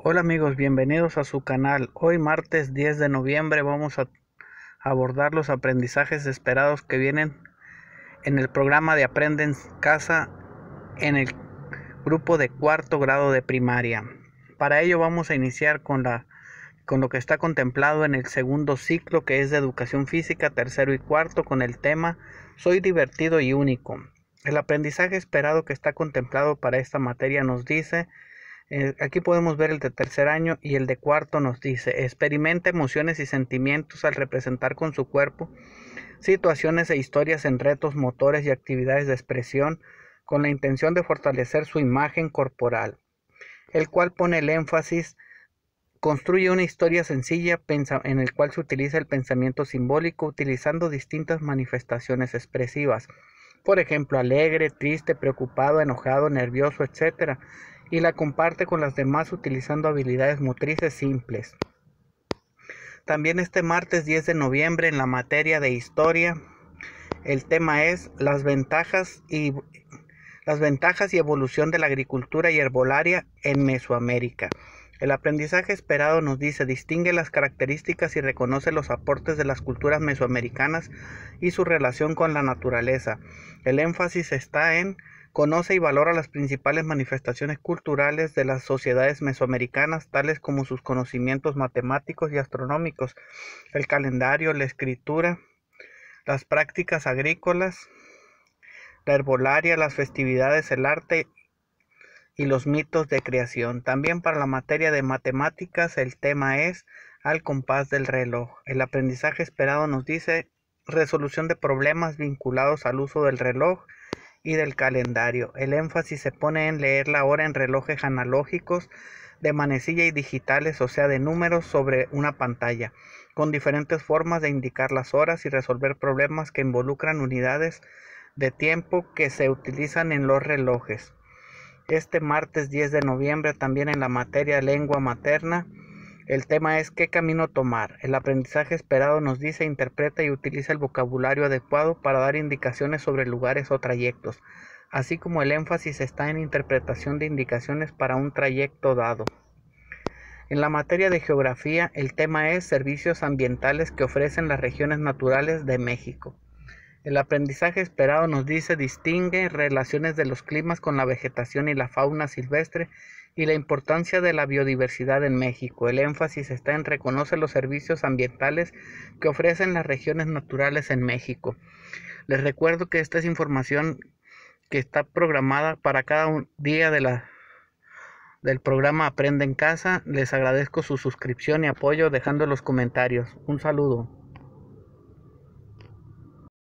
Hola amigos, bienvenidos a su canal. Hoy martes 10 de noviembre vamos a abordar los aprendizajes esperados que vienen en el programa de aprenden Casa en el grupo de cuarto grado de primaria. Para ello vamos a iniciar con, la, con lo que está contemplado en el segundo ciclo que es de educación física, tercero y cuarto, con el tema Soy divertido y único. El aprendizaje esperado que está contemplado para esta materia nos dice eh, aquí podemos ver el de tercer año y el de cuarto nos dice, experimenta emociones y sentimientos al representar con su cuerpo situaciones e historias en retos motores y actividades de expresión con la intención de fortalecer su imagen corporal, el cual pone el énfasis Construye una historia sencilla en el cual se utiliza el pensamiento simbólico utilizando distintas manifestaciones expresivas. Por ejemplo, alegre, triste, preocupado, enojado, nervioso, etc y la comparte con las demás utilizando habilidades motrices simples. También este martes 10 de noviembre en la materia de historia, el tema es las ventajas y las ventajas y evolución de la agricultura y herbolaria en Mesoamérica. El aprendizaje esperado nos dice, distingue las características y reconoce los aportes de las culturas mesoamericanas y su relación con la naturaleza. El énfasis está en Conoce y valora las principales manifestaciones culturales de las sociedades mesoamericanas, tales como sus conocimientos matemáticos y astronómicos, el calendario, la escritura, las prácticas agrícolas, la herbolaria, las festividades, el arte y los mitos de creación. También para la materia de matemáticas el tema es al compás del reloj. El aprendizaje esperado nos dice resolución de problemas vinculados al uso del reloj, y del calendario. El énfasis se pone en leer la hora en relojes analógicos de manecilla y digitales, o sea, de números sobre una pantalla, con diferentes formas de indicar las horas y resolver problemas que involucran unidades de tiempo que se utilizan en los relojes. Este martes 10 de noviembre también en la materia lengua materna el tema es qué camino tomar. El aprendizaje esperado nos dice, interpreta y utiliza el vocabulario adecuado para dar indicaciones sobre lugares o trayectos, así como el énfasis está en interpretación de indicaciones para un trayecto dado. En la materia de geografía, el tema es servicios ambientales que ofrecen las regiones naturales de México. El aprendizaje esperado nos dice distingue relaciones de los climas con la vegetación y la fauna silvestre y la importancia de la biodiversidad en México. El énfasis está en reconocer los servicios ambientales que ofrecen las regiones naturales en México. Les recuerdo que esta es información que está programada para cada día de la, del programa Aprende en Casa. Les agradezco su suscripción y apoyo dejando los comentarios. Un saludo.